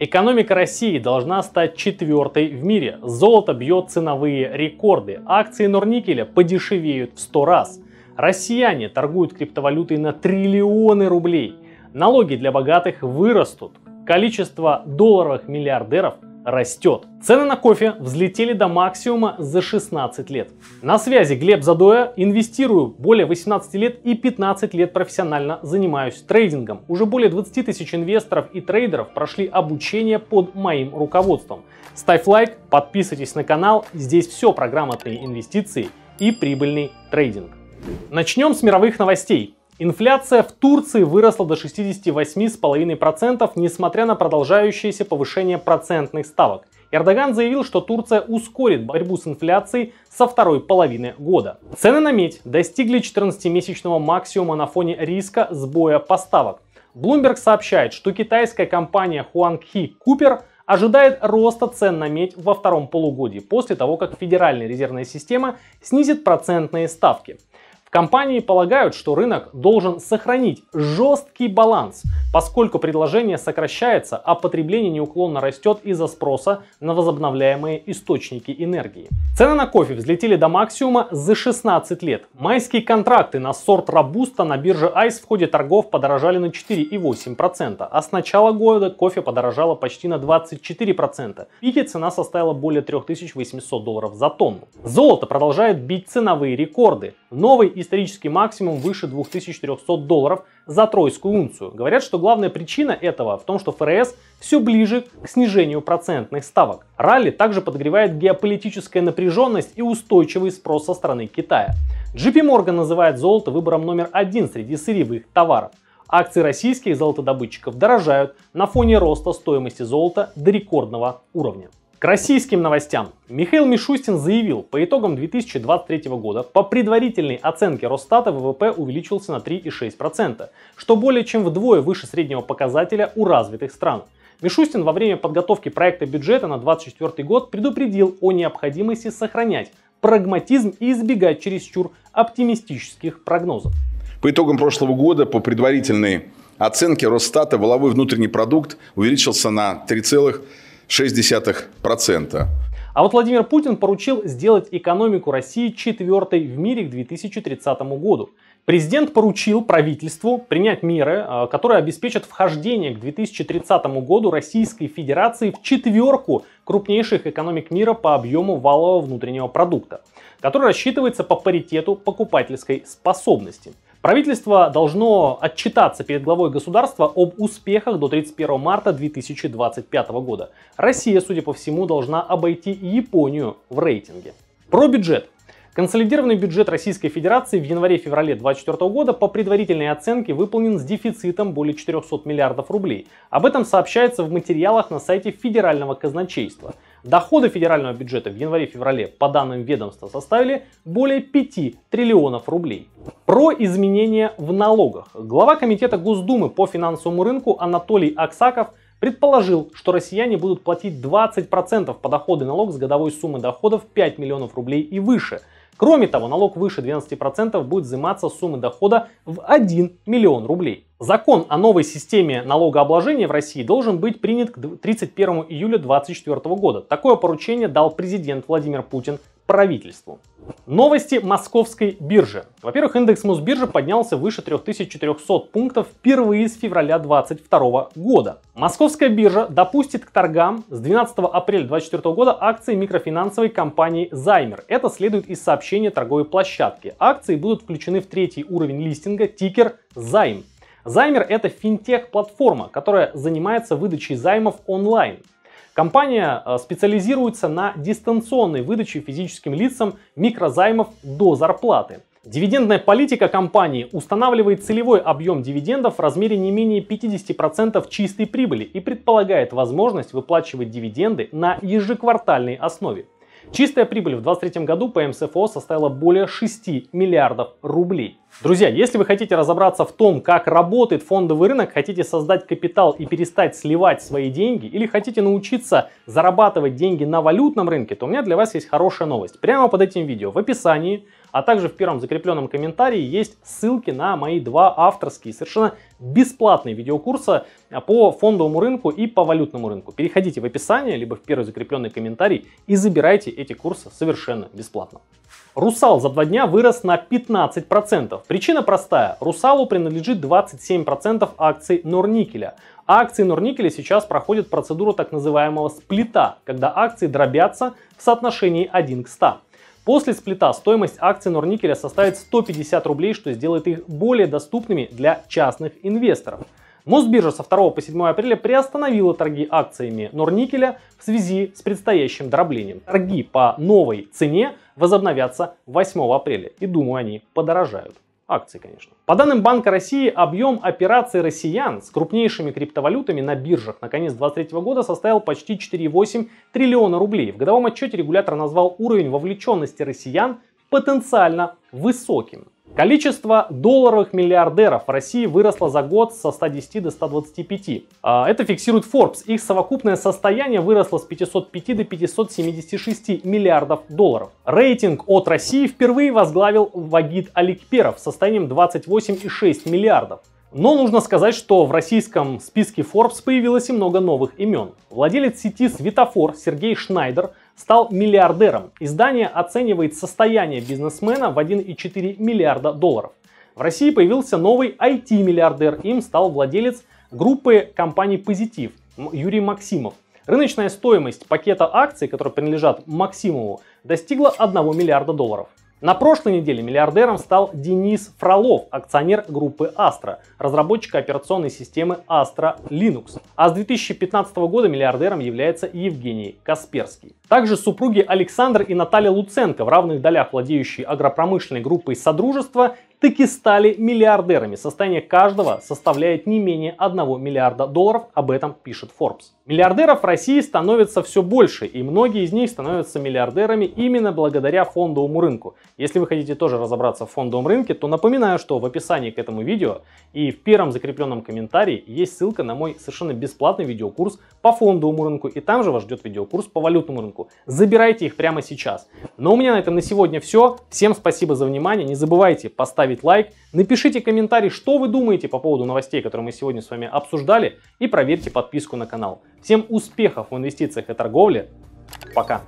Экономика России должна стать четвертой в мире. Золото бьет ценовые рекорды. Акции Норникеля подешевеют в 100 раз. Россияне торгуют криптовалютой на триллионы рублей. Налоги для богатых вырастут. Количество долларовых миллиардеров растет. Цены на кофе взлетели до максимума за 16 лет. На связи Глеб Задоя, инвестирую более 18 лет и 15 лет профессионально занимаюсь трейдингом. Уже более 20 тысяч инвесторов и трейдеров прошли обучение под моим руководством. Ставь лайк, подписывайтесь на канал, здесь все про грамотные инвестиции и прибыльный трейдинг. Начнем с мировых новостей. Инфляция в Турции выросла до 68,5%, несмотря на продолжающееся повышение процентных ставок. Эрдоган заявил, что Турция ускорит борьбу с инфляцией со второй половины года. Цены на медь достигли 14-месячного максимума на фоне риска сбоя поставок. Bloomberg сообщает, что китайская компания Huanghe Cooper ожидает роста цен на медь во втором полугодии, после того, как Федеральная резервная система снизит процентные ставки. Компании полагают, что рынок должен сохранить жесткий баланс, поскольку предложение сокращается, а потребление неуклонно растет из-за спроса на возобновляемые источники энергии. Цены на кофе взлетели до максимума за 16 лет. Майские контракты на сорт Робуста на бирже Айс в ходе торгов подорожали на 4,8%, а с начала года кофе подорожало почти на 24%. В пике цена составила более 3800 долларов за тонну. Золото продолжает бить ценовые рекорды. Новый исторический максимум выше 2400 долларов за тройскую унцию. Говорят, что главная причина этого в том, что ФРС все ближе к снижению процентных ставок. Ралли также подогревает геополитическая напряженность и устойчивый спрос со стороны Китая. JP Morgan называет золото выбором номер один среди сырьевых товаров. Акции российских золотодобытчиков дорожают на фоне роста стоимости золота до рекордного уровня. К российским новостям. Михаил Мишустин заявил, по итогам 2023 года по предварительной оценке Росстата ВВП увеличился на 3,6%, что более чем вдвое выше среднего показателя у развитых стран. Мишустин во время подготовки проекта бюджета на 2024 год предупредил о необходимости сохранять прагматизм и избегать чересчур оптимистических прогнозов. По итогам прошлого года по предварительной оценке Росстата воловой внутренний продукт увеличился на 3,6%. 0,6%. А вот Владимир Путин поручил сделать экономику России четвертой в мире к 2030 году. Президент поручил правительству принять меры, а, которые обеспечат вхождение к 2030 году Российской Федерации в четверку крупнейших экономик мира по объему валового внутреннего продукта, который рассчитывается по паритету покупательской способности. Правительство должно отчитаться перед главой государства об успехах до 31 марта 2025 года. Россия, судя по всему, должна обойти Японию в рейтинге. Про бюджет. Консолидированный бюджет Российской Федерации в январе-феврале 2024 года по предварительной оценке выполнен с дефицитом более 400 миллиардов рублей. Об этом сообщается в материалах на сайте Федерального казначейства. Доходы федерального бюджета в январе-феврале по данным ведомства составили более 5 триллионов рублей. Про изменения в налогах. Глава Комитета Госдумы по финансовому рынку Анатолий Аксаков предположил, что россияне будут платить 20% подоходный налог с годовой суммы доходов 5 миллионов рублей и выше. Кроме того, налог выше 12% будет взиматься с суммы дохода в 1 миллион рублей. Закон о новой системе налогообложения в России должен быть принят к 31 июля 2024 года. Такое поручение дал президент Владимир Путин правительству. Новости московской биржи. Во-первых, индекс Мосбиржи поднялся выше 3400 пунктов впервые с февраля 2022 года. Московская биржа допустит к торгам с 12 апреля 2024 года акции микрофинансовой компании «Займер». Это следует из сообщения торговой площадки. Акции будут включены в третий уровень листинга, тикер «Займ». Займер — это финтех-платформа, которая занимается выдачей займов онлайн. Компания э, специализируется на дистанционной выдаче физическим лицам микрозаймов до зарплаты. Дивидендная политика компании устанавливает целевой объем дивидендов в размере не менее 50% чистой прибыли и предполагает возможность выплачивать дивиденды на ежеквартальной основе. Чистая прибыль в 2023 году по МСФО составила более 6 миллиардов рублей. Друзья, если вы хотите разобраться в том, как работает фондовый рынок, хотите создать капитал и перестать сливать свои деньги, или хотите научиться зарабатывать деньги на валютном рынке, то у меня для вас есть хорошая новость. Прямо под этим видео в описании а также в первом закрепленном комментарии есть ссылки на мои два авторские, совершенно бесплатные видеокурса а, по фондовому рынку и по валютному рынку. Переходите в описание, либо в первый закрепленный комментарий и забирайте эти курсы совершенно бесплатно. Русал за два дня вырос на 15%. Причина простая. Русалу принадлежит 27% акций Норникеля. А акции Норникеля сейчас проходят процедуру так называемого сплита, когда акции дробятся в соотношении 1 к 100. После сплита стоимость акций Норникеля составит 150 рублей, что сделает их более доступными для частных инвесторов. Мосбиржа со 2 по 7 апреля приостановила торги акциями Норникеля в связи с предстоящим дроблением. Торги по новой цене возобновятся 8 апреля и, думаю, они подорожают. Акции, конечно. По данным Банка России, объем операций россиян с крупнейшими криптовалютами на биржах на конец 2023 года составил почти 4,8 триллиона рублей. В годовом отчете регулятор назвал уровень вовлеченности россиян потенциально высоким. Количество долларовых миллиардеров в России выросло за год со 110 до 125. А, это фиксирует Forbes. Их совокупное состояние выросло с 505 до 576 миллиардов долларов. Рейтинг от России впервые возглавил Вагид Аликперов с состоянием 28,6 миллиардов. Но нужно сказать, что в российском списке Forbes появилось и много новых имен. Владелец сети «Светофор» Сергей Шнайдер – стал миллиардером. Издание оценивает состояние бизнесмена в 1,4 миллиарда долларов. В России появился новый IT-миллиардер. Им стал владелец группы компаний «Позитив» Юрий Максимов. Рыночная стоимость пакета акций, которые принадлежат Максимову, достигла 1 миллиарда долларов. На прошлой неделе миллиардером стал Денис Фролов, акционер группы Astra, разработчик операционной системы Astra Linux. А с 2015 года миллиардером является Евгений Касперский. Также супруги Александр и Наталья Луценко, в равных долях владеющие агропромышленной группой Содружества, таки стали миллиардерами. Состояние каждого составляет не менее 1 миллиарда долларов, об этом пишет Forbes. Миллиардеров в России становится все больше, и многие из них становятся миллиардерами именно благодаря фондовому рынку. Если вы хотите тоже разобраться в фондовом рынке, то напоминаю, что в описании к этому видео и в первом закрепленном комментарии есть ссылка на мой совершенно бесплатный видеокурс по фондовому рынку, и там же вас ждет видеокурс по валютному рынку. Забирайте их прямо сейчас. Но у меня на этом на сегодня все. Всем спасибо за внимание. Не забывайте поставить лайк, напишите комментарий, что вы думаете по поводу новостей, которые мы сегодня с вами обсуждали, и проверьте подписку на канал. Всем успехов в инвестициях и торговле. Пока!